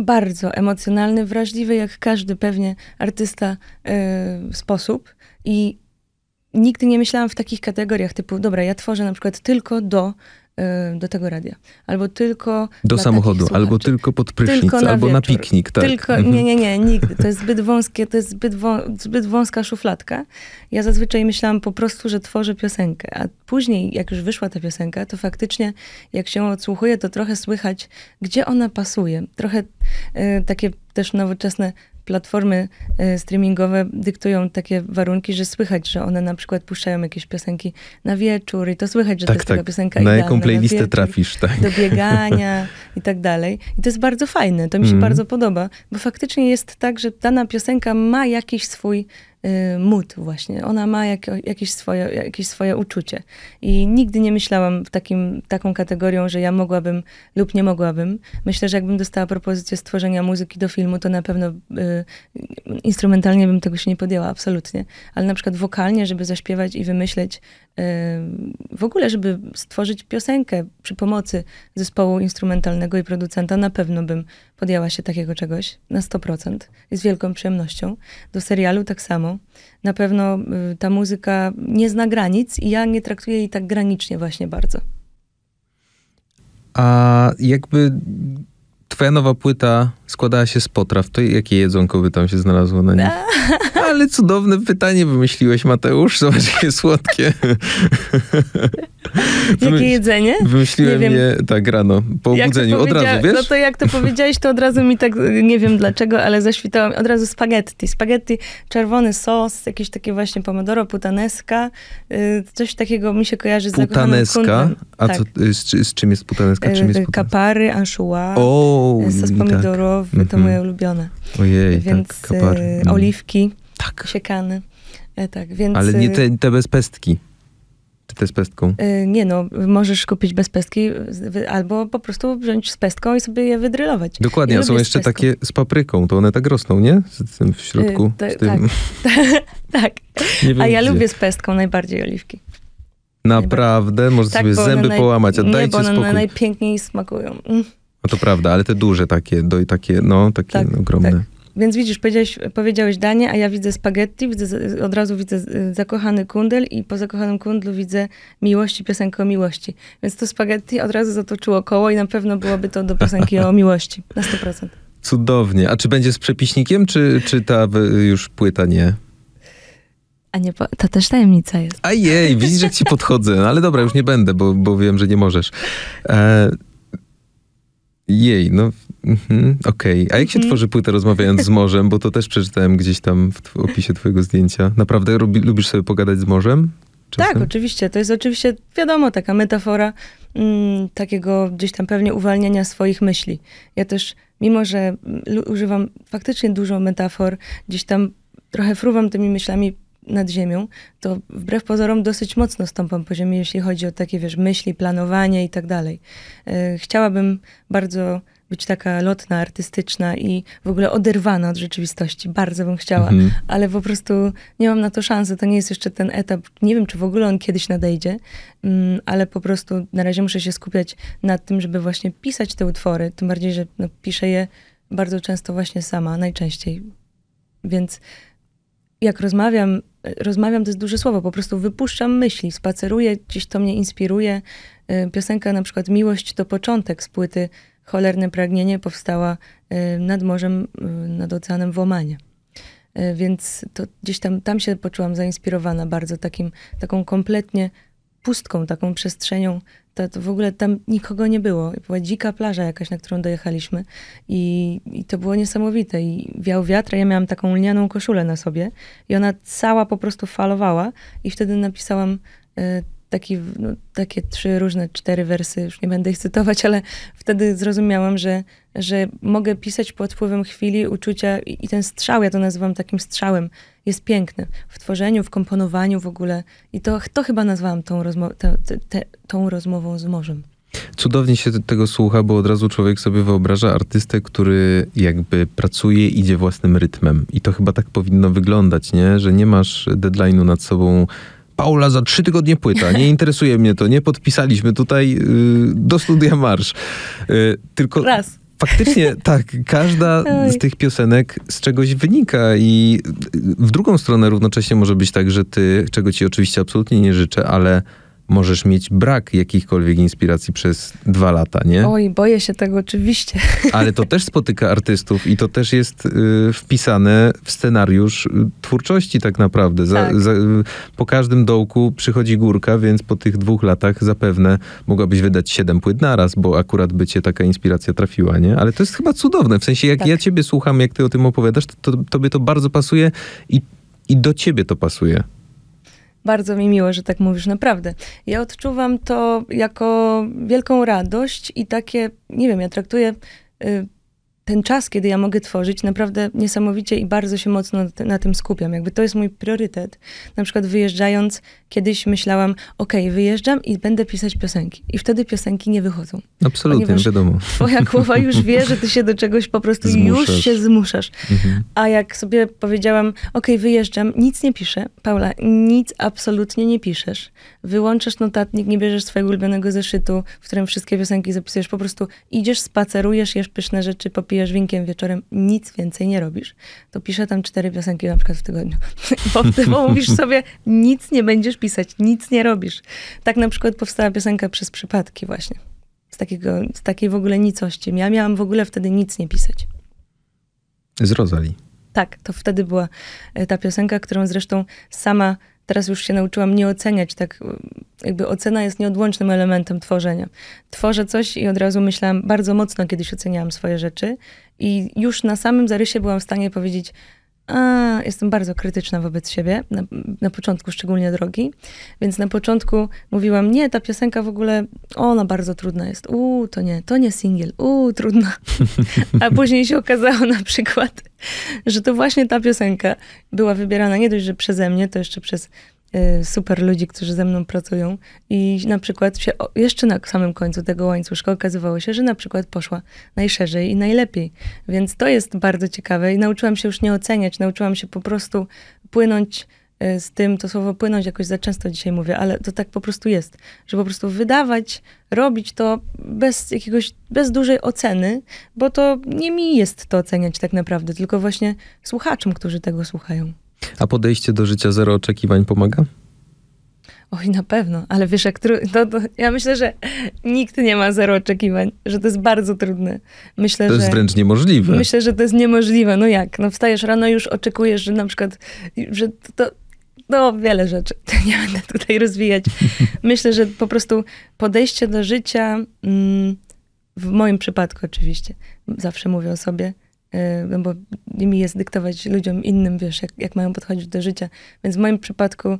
bardzo emocjonalny, wrażliwy, jak każdy pewnie artysta yy, sposób. I nigdy nie myślałam w takich kategoriach typu, dobra, ja tworzę na przykład tylko do Y, do tego radia. Albo tylko. Do samochodu, albo tylko pod prysznic, tylko na albo wieczór. na piknik, tak? Tylko, mhm. nie, nie, nie, nigdy. To jest zbyt wąskie, to jest zbyt, wą, zbyt wąska szufladka. Ja zazwyczaj myślałam po prostu, że tworzę piosenkę, a później, jak już wyszła ta piosenka, to faktycznie, jak się odsłuchuje, to trochę słychać, gdzie ona pasuje. Trochę y, takie też nowoczesne platformy e, streamingowe dyktują takie warunki, że słychać, że one na przykład puszczają jakieś piosenki na wieczór i to słychać, że tak, to jest tak. taka piosenka na jaką playlistę na wieczór, trafisz, tak. Do biegania i tak dalej. I to jest bardzo fajne, to mi się mm. bardzo podoba, bo faktycznie jest tak, że dana piosenka ma jakiś swój Y, mód właśnie. Ona ma jak, jakieś, swoje, jakieś swoje uczucie. I nigdy nie myślałam w takim, taką kategorią, że ja mogłabym lub nie mogłabym. Myślę, że jakbym dostała propozycję stworzenia muzyki do filmu, to na pewno y, instrumentalnie bym tego się nie podjęła, absolutnie. Ale na przykład wokalnie, żeby zaśpiewać i wymyśleć y, w ogóle, żeby stworzyć piosenkę przy pomocy zespołu instrumentalnego i producenta, na pewno bym podjęła się takiego czegoś na 100%. z wielką przyjemnością. Do serialu tak samo na pewno y, ta muzyka nie zna granic i ja nie traktuję jej tak granicznie właśnie bardzo. A jakby twoja nowa płyta składała się z potraw, to jakie jedzonko by tam się znalazło na niej? [laughs] ale cudowne pytanie wymyśliłeś, Mateusz. Zobacz, jakie słodkie. [laughs] Jakie jedzenie? Wymyśliłem je tak rano, po obudzeniu, od razu, wiesz? No to jak to powiedziałeś, to od razu mi tak, nie wiem dlaczego, ale zaświtałam od razu spaghetti. Spaghetti, czerwony sos, jakieś takie właśnie pomodoro, putaneska, y, coś takiego mi się kojarzy z Putaneska? A tak. co, y, z, z, czym jest putaneska? Czym jest y, putaneska? Kapary, anchois, sos tak. pomidorowy, tak. to mhm. moje ulubione. Ojej, Więc tak, kapary. Mhm. oliwki tak. siekany. E, tak, więc... Ale nie y, te, te bez pestki. Czy te z pestką? Y, nie no, możesz kupić bez pestki albo po prostu wziąć z pestką i sobie je wydrylować. Dokładnie, a są jeszcze takie z papryką, to one tak rosną, nie? Z tym w y, środku. Yy, to, tym. Tak, [laughs] [laughs] tak. a ja gdzie. lubię z pestką najbardziej oliwki. Naprawdę? Możesz tak, sobie zęby naj... połamać, a dajcie spokój. one najpiękniej smakują. No to prawda, ale te duże takie, do, takie no, takie tak, ogromne. Tak. Więc widzisz, powiedziałeś, powiedziałeś danie, a ja widzę spaghetti, widzę, od razu widzę zakochany kundel i po zakochanym kundlu widzę miłości, piosenkę o miłości. Więc to spaghetti od razu zatoczyło koło i na pewno byłoby to do piosenki o miłości. Na 100%. Cudownie. A czy będzie z przepiśnikiem, czy, czy ta już płyta nie? A nie, to też tajemnica jest. A jej, widzisz, jak ci podchodzę. No, ale dobra, już nie będę, bo, bo wiem, że nie możesz. E jej, no mhm, okej. Okay. A jak się mhm. tworzy płytę rozmawiając z morzem? Bo to też przeczytałem gdzieś tam w opisie twojego zdjęcia. Naprawdę lubi, lubisz sobie pogadać z morzem? Czasem? Tak, oczywiście. To jest oczywiście, wiadomo, taka metafora mm, takiego gdzieś tam pewnie uwalniania swoich myśli. Ja też, mimo że mm, używam faktycznie dużo metafor, gdzieś tam trochę fruwam tymi myślami nad ziemią, to wbrew pozorom dosyć mocno stąpam po ziemi, jeśli chodzi o takie, wiesz, myśli, planowanie i tak dalej. E, chciałabym bardzo być taka lotna, artystyczna i w ogóle oderwana od rzeczywistości. Bardzo bym chciała, mhm. ale po prostu nie mam na to szansy. To nie jest jeszcze ten etap. Nie wiem, czy w ogóle on kiedyś nadejdzie, mm, ale po prostu na razie muszę się skupiać na tym, żeby właśnie pisać te utwory. Tym bardziej, że no, piszę je bardzo często właśnie sama, najczęściej. Więc jak rozmawiam E, rozmawiam to jest duże słowo, po prostu wypuszczam myśli, spaceruję, gdzieś to mnie inspiruje. E, piosenka na przykład Miłość to początek z płyty Cholerne Pragnienie powstała e, nad morzem, nad oceanem w Omanie. Więc to gdzieś tam, tam się poczułam zainspirowana bardzo takim, taką kompletnie pustką, taką przestrzenią. To, to, w ogóle tam nikogo nie było. Była dzika plaża jakaś, na którą dojechaliśmy i, i to było niesamowite. I wiał wiatr, ja miałam taką lnianą koszulę na sobie i ona cała po prostu falowała i wtedy napisałam y, taki, no, takie trzy różne, cztery wersy, już nie będę ich cytować, ale wtedy zrozumiałam, że, że mogę pisać pod wpływem chwili, uczucia i, i ten strzał, ja to nazywam takim strzałem, jest piękny w tworzeniu, w komponowaniu w ogóle. I to, to chyba nazwałam tą, rozmo- te, te, tą rozmową z morzem. Cudownie się tego słucha, bo od razu człowiek sobie wyobraża artystę, który jakby pracuje, idzie własnym rytmem. I to chyba tak powinno wyglądać, nie? Że nie masz deadline'u nad sobą Paula za trzy tygodnie płyta, nie interesuje mnie to, nie podpisaliśmy tutaj y, do studia marsz. Y, tylko Raz. Faktycznie [laughs] tak, każda z tych piosenek z czegoś wynika i y, w drugą stronę równocześnie może być tak, że ty, czego ci oczywiście absolutnie nie życzę, ale możesz mieć brak jakichkolwiek inspiracji przez dwa lata, nie? Oj, boję się tego oczywiście. [laughs] Ale to też spotyka artystów i to też jest y, wpisane w scenariusz y, twórczości tak naprawdę. Za, tak. Za, y, po każdym dołku przychodzi górka, więc po tych dwóch latach zapewne mogłabyś wydać siedem płyt naraz, bo akurat by cię taka inspiracja trafiła, nie? Ale to jest chyba cudowne. W sensie, jak tak. ja ciebie słucham, jak ty o tym opowiadasz, to, to tobie to bardzo pasuje i, i do ciebie to pasuje. Bardzo mi miło, że tak mówisz, naprawdę. Ja odczuwam to jako wielką radość i takie, nie wiem, ja traktuję y, ten czas, kiedy ja mogę tworzyć, naprawdę niesamowicie i bardzo się mocno na tym skupiam. Jakby to jest mój priorytet. Na przykład wyjeżdżając kiedyś myślałam, ok, wyjeżdżam i będę pisać piosenki. I wtedy piosenki nie wychodzą. Absolutnie, wiadomo. Twoja głowa już wie, że ty się do czegoś po prostu [laughs] zmuszasz. już się zmuszasz. Mhm. A jak sobie powiedziałam, ok, wyjeżdżam, nic nie piszę, Paula, nic absolutnie nie piszesz. Wyłączasz notatnik, nie bierzesz swojego ulubionego zeszytu, w którym wszystkie piosenki zapisujesz. Po prostu idziesz, spacerujesz, jesz pyszne rzeczy, popijasz winkiem wieczorem, nic więcej nie robisz. To piszę tam cztery piosenki na przykład w tygodniu. [laughs] bo, bo mówisz sobie, nic nie będziesz pisać, nic nie robisz. Tak na przykład powstała piosenka przez przypadki właśnie. Z, takiego, z takiej w ogóle nicości. Ja miałam w ogóle wtedy nic nie pisać. Z Rozali. Tak, to wtedy była e, ta piosenka, którą zresztą sama teraz już się nauczyłam nie oceniać, tak e, jakby ocena jest nieodłącznym elementem tworzenia. Tworzę coś i od razu myślałam, bardzo mocno kiedyś oceniałam swoje rzeczy i już na samym zarysie byłam w stanie powiedzieć, a, jestem bardzo krytyczna wobec siebie, na, na, początku szczególnie drogi, więc na początku mówiłam, nie, ta piosenka w ogóle, ona bardzo trudna jest, uuu, to nie, to nie singiel, uuu, trudna. A [laughs] później się okazało na przykład, że to właśnie ta piosenka była wybierana nie dość, że przeze mnie, to jeszcze przez Y, super ludzi, którzy ze mną pracują i na przykład się, jeszcze na samym końcu tego łańcuszka okazywało się, że na przykład poszła najszerzej i najlepiej. Więc to jest bardzo ciekawe i nauczyłam się już nie oceniać, nauczyłam się po prostu płynąć y, z tym, to słowo płynąć jakoś za często dzisiaj mówię, ale to tak po prostu jest, że po prostu wydawać, robić to bez jakiegoś, bez dużej oceny, bo to nie mi jest to oceniać tak naprawdę, tylko właśnie słuchaczom, którzy tego słuchają. A podejście do życia zero oczekiwań pomaga? Oj, na pewno, ale wiesz, jak tru... to, ja myślę, że nikt nie ma zero oczekiwań, że to jest bardzo trudne. Myślę, to jest że... wręcz niemożliwe. Myślę, że to jest niemożliwe. No jak? No wstajesz rano już oczekujesz, że na przykład, że to, to no wiele rzeczy. [laughs] Nie będę tutaj rozwijać. [laughs] Myślę, że po prostu podejście do życia, mm, w moim przypadku oczywiście, zawsze mówię o sobie, Y, no bo nimi jest dyktować ludziom innym, wiesz, jak, jak mają podchodzić do życia. Więc w moim przypadku y,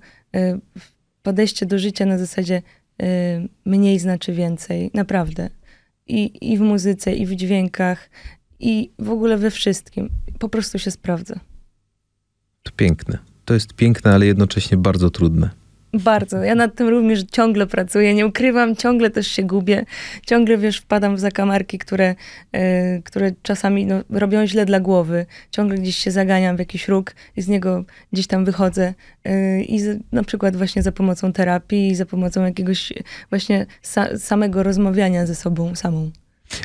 podejście do życia na zasadzie y, mniej znaczy więcej, naprawdę. I, I w muzyce, i w dźwiękach, i w ogóle we wszystkim. Po prostu się sprawdza. To piękne. To jest piękne, ale jednocześnie bardzo trudne. Bardzo. Ja nad tym również ciągle pracuję, nie ukrywam, ciągle też się gubię, ciągle, wiesz, wpadam w zakamarki, które, yy, które czasami no, robią źle dla głowy. Ciągle gdzieś się zaganiam w jakiś róg i z niego gdzieś tam wychodzę. Yy, I z, na przykład właśnie za pomocą terapii, za pomocą jakiegoś właśnie sa samego rozmawiania ze sobą samą.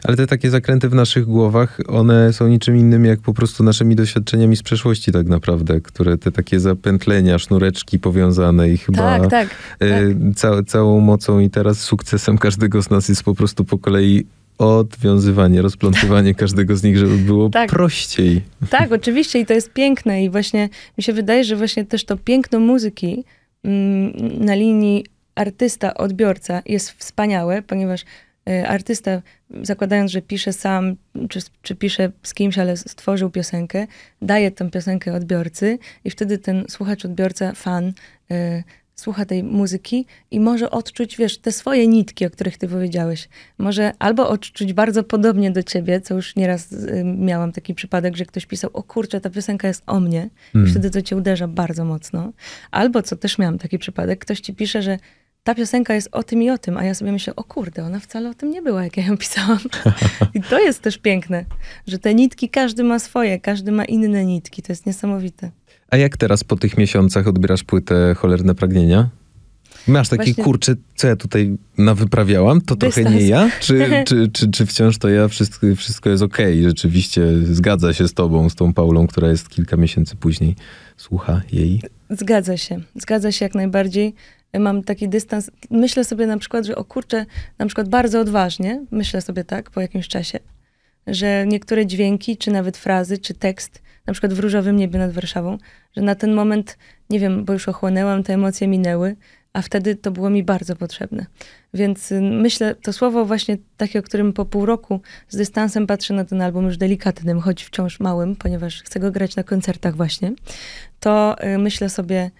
Ale te takie zakręty w naszych głowach, one są niczym innym jak po prostu naszymi doświadczeniami z przeszłości tak naprawdę, które te takie zapętlenia, sznureczki powiązane i chyba tak, tak, e, tak. Ca całą mocą i teraz sukcesem każdego z nas jest po prostu po kolei odwiązywanie, rozplątywanie [laughs] każdego z nich, żeby było tak. prościej. Tak, oczywiście i to jest piękne i właśnie mi się wydaje, że właśnie też to piękno muzyki mm, na linii artysta-odbiorca jest wspaniałe, ponieważ Y, artysta, zakładając, że pisze sam, czy, czy pisze z kimś, ale stworzył piosenkę, daje tę piosenkę odbiorcy i wtedy ten słuchacz, odbiorca, fan y, słucha tej muzyki i może odczuć, wiesz, te swoje nitki, o których ty powiedziałeś. Może albo odczuć bardzo podobnie do ciebie, co już nieraz y, miałam taki przypadek, że ktoś pisał, o kurczę, ta piosenka jest o mnie mm. i wtedy to cię uderza bardzo mocno. Albo, co też miałam taki przypadek, ktoś ci pisze, że ta piosenka jest o tym i o tym, a ja sobie myślę, o kurde, ona wcale o tym nie była, jak ja ją pisałam. [laughs] I to jest też piękne, że te nitki każdy ma swoje, każdy ma inne nitki, to jest niesamowite. A jak teraz po tych miesiącach odbierasz płytę Cholerne Pragnienia? Masz taki Właśnie... kurczę, co ja tutaj nawyprawiałam, to Dystans. trochę nie ja? [laughs] Czy, czy, czy, czy wciąż to ja, wszystko, wszystko jest okej? Okay. Rzeczywiście zgadza się z tobą, z tą Paulą, która jest kilka miesięcy później, słucha jej? Zgadza się, zgadza się jak najbardziej mam taki dystans. Myślę sobie na przykład, że o kurczę, na przykład bardzo odważnie, myślę sobie tak po jakimś czasie, że niektóre dźwięki, czy nawet frazy, czy tekst, na przykład w Różowym Niebie nad Warszawą, że na ten moment, nie wiem, bo już ochłonęłam, te emocje minęły, a wtedy to było mi bardzo potrzebne. Więc y, myślę, to słowo właśnie takie, o którym po pół roku z dystansem patrzę na ten album już delikatnym, choć wciąż małym, ponieważ chcę go grać na koncertach właśnie, to y, myślę sobie,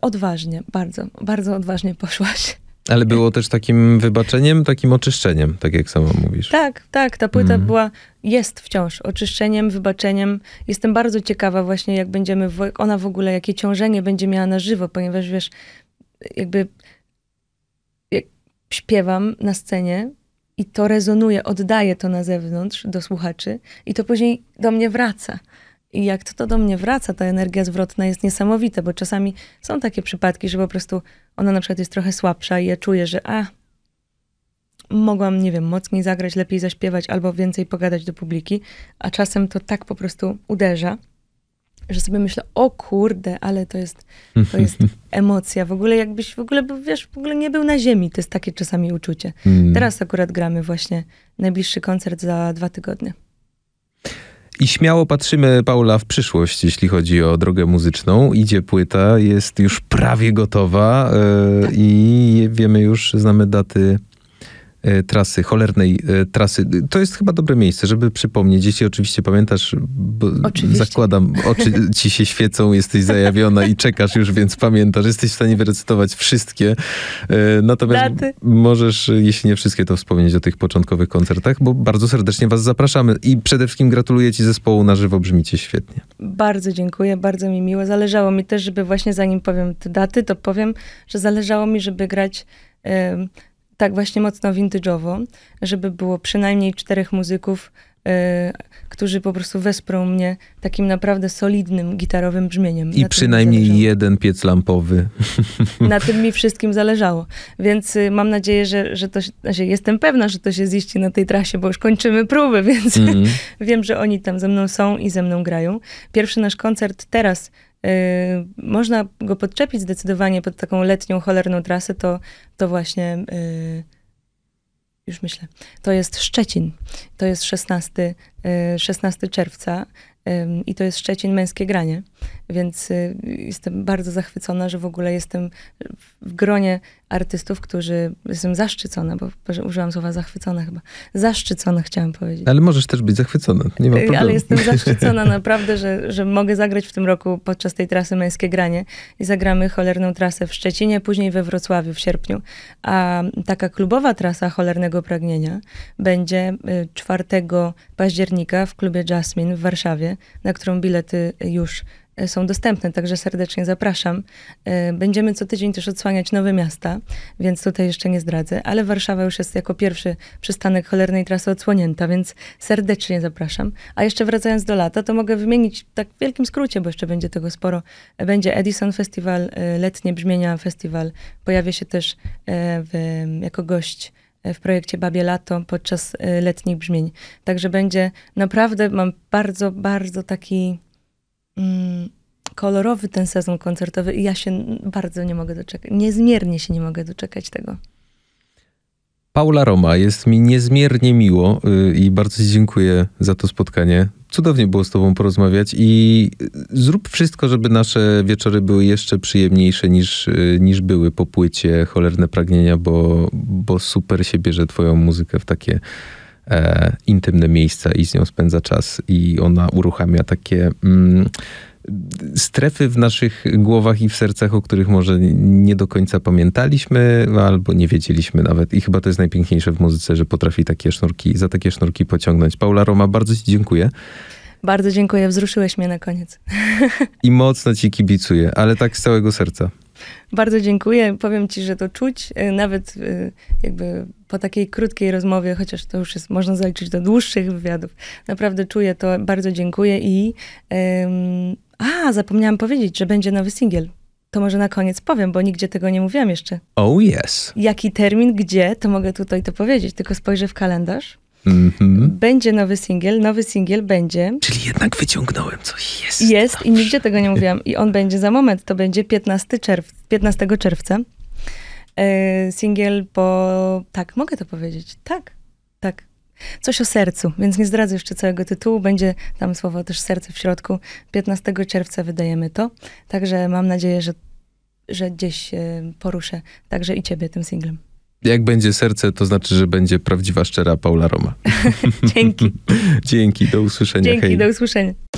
Odważnie, bardzo, bardzo odważnie poszłaś. Ale było też takim wybaczeniem, takim oczyszczeniem, tak jak sama mówisz. Tak, tak. Ta płyta mm. była, jest wciąż oczyszczeniem, wybaczeniem. Jestem bardzo ciekawa właśnie, jak będziemy, ona w ogóle, jakie ciążenie będzie miała na żywo, ponieważ wiesz, jakby jak śpiewam na scenie i to rezonuje, oddaję to na zewnątrz do słuchaczy i to później do mnie wraca. I jak to, to do mnie wraca, ta energia zwrotna jest niesamowita, bo czasami są takie przypadki, że po prostu ona na przykład jest trochę słabsza i ja czuję, że a, mogłam, nie wiem, mocniej zagrać, lepiej zaśpiewać albo więcej pogadać do publiki, a czasem to tak po prostu uderza, że sobie myślę, o kurde, ale to jest, to jest [laughs] emocja. W ogóle jakbyś w ogóle, wiesz, w ogóle nie był na ziemi. To jest takie czasami uczucie. Mm. Teraz akurat gramy właśnie najbliższy koncert za dwa tygodnie. I śmiało patrzymy, Paula, w przyszłość, jeśli chodzi o drogę muzyczną. Idzie płyta, jest już prawie gotowa yy, i wiemy już, znamy daty E, trasy, cholernej e, trasy. To jest chyba dobre miejsce, żeby przypomnieć. Jeśli oczywiście pamiętasz, bo oczywiście. zakładam, oczy ci się świecą, jesteś zajawiona i czekasz już, więc pamiętasz. Jesteś w stanie wyrecytować wszystkie. E, natomiast Daty. możesz, jeśli nie wszystkie, to wspomnieć o tych początkowych koncertach, bo bardzo serdecznie was zapraszamy i przede wszystkim gratuluję ci zespołu na żywo, brzmicie świetnie. Bardzo dziękuję, bardzo mi miło. Zależało mi też, żeby właśnie zanim powiem te daty, to powiem, że zależało mi, żeby grać tak właśnie mocno vintage'owo, żeby było przynajmniej czterech muzyków, e, którzy po prostu wesprą mnie takim naprawdę solidnym gitarowym brzmieniem. I przynajmniej jeden piec lampowy. Na tym mi wszystkim zależało. Więc y, mam nadzieję, że, że to się, znaczy jestem pewna, że to się ziści na tej trasie, bo już kończymy próby, [laughs] więc mm. wiem, że oni tam ze mną są i ze mną grają. Pierwszy nasz koncert teraz Y, można go podczepić zdecydowanie pod taką letnią, cholerną trasę, to, to właśnie y, już myślę, to jest Szczecin. To jest 16, 16 y, czerwca i to jest Szczecin Męskie Granie. Więc y, jestem bardzo zachwycona, że w ogóle jestem w gronie artystów, którzy jestem zaszczycona, bo użyłam słowa zachwycona chyba. Zaszczycona chciałam powiedzieć. Ale możesz też być zachwycona, nie ma y, problemu. Ale jestem [laughs] zaszczycona naprawdę, że, że mogę zagrać w tym roku podczas tej trasy Męskie Granie i zagramy cholerną trasę w Szczecinie, później we Wrocławiu w sierpniu. A taka klubowa trasa cholernego pragnienia będzie 4 y, października w klubie Jasmine w Warszawie, na którą bilety już E, są dostępne, także serdecznie zapraszam. E, będziemy co tydzień też odsłaniać nowe miasta, więc tutaj jeszcze nie zdradzę, ale Warszawa już jest jako pierwszy przystanek cholernej trasy odsłonięta, więc serdecznie zapraszam. A jeszcze wracając do lata, to mogę wymienić tak w wielkim skrócie, bo jeszcze będzie tego sporo. Będzie Edison Festival, e, letnie brzmienia festiwal. Pojawię się też w, jako gość w projekcie Babie Lato podczas letnich brzmień. Także będzie naprawdę, mam bardzo, bardzo taki Mm, kolorowy ten sezon koncertowy i ja się bardzo nie mogę doczekać. Niezmiernie się nie mogę doczekać tego. Paula Roma, jest mi niezmiernie miło y, i bardzo Ci dziękuję za to spotkanie. Cudownie było z Tobą porozmawiać i y, zrób wszystko, żeby nasze wieczory były jeszcze przyjemniejsze niż, y, niż były po płycie Cholerne Pragnienia, bo, bo super się bierze Twoją muzykę w takie e, intymne miejsca i z nią spędza czas i ona uruchamia takie mm, strefy w naszych głowach i w sercach, o których może nie do końca pamiętaliśmy no, albo nie wiedzieliśmy nawet. I chyba to jest najpiękniejsze w muzyce, że potrafi takie sznurki, za takie sznurki pociągnąć. Paula Roma, bardzo Ci dziękuję. Bardzo dziękuję, wzruszyłeś mnie na koniec. I mocno Ci kibicuję, ale tak z całego serca. Bardzo dziękuję. Powiem ci, że to czuć, y, nawet y, jakby po takiej krótkiej rozmowie, chociaż to już jest, można zaliczyć do dłuższych wywiadów. Naprawdę czuję to, bardzo dziękuję i... Um, a, zapomniałam powiedzieć, że będzie nowy singiel. To może na koniec powiem, bo nigdzie tego nie mówiłam jeszcze. Oh yes. Jaki termin, gdzie, to mogę tutaj to powiedzieć, tylko spojrzę w kalendarz. Mm -hmm. Będzie nowy singiel, nowy singiel będzie. Czyli jednak wyciągnąłem coś. Jest. Jest dobrze. i nigdzie tego nie mówiłam. I on będzie za moment, to będzie 15, czerw 15 czerwca. E, singiel po... Tak, mogę to powiedzieć. Tak, tak. Coś o sercu, więc nie zdradzę jeszcze całego tytułu. Będzie tam słowo też serce w środku. 15 czerwca wydajemy to. Także mam nadzieję, że, że gdzieś e, poruszę także i ciebie tym singlem. Jak będzie serce, to znaczy, że będzie prawdziwa, szczera Paula Roma. [laughs] Dzięki. [laughs] Dzięki, do usłyszenia. Dzięki, Hej. do usłyszenia.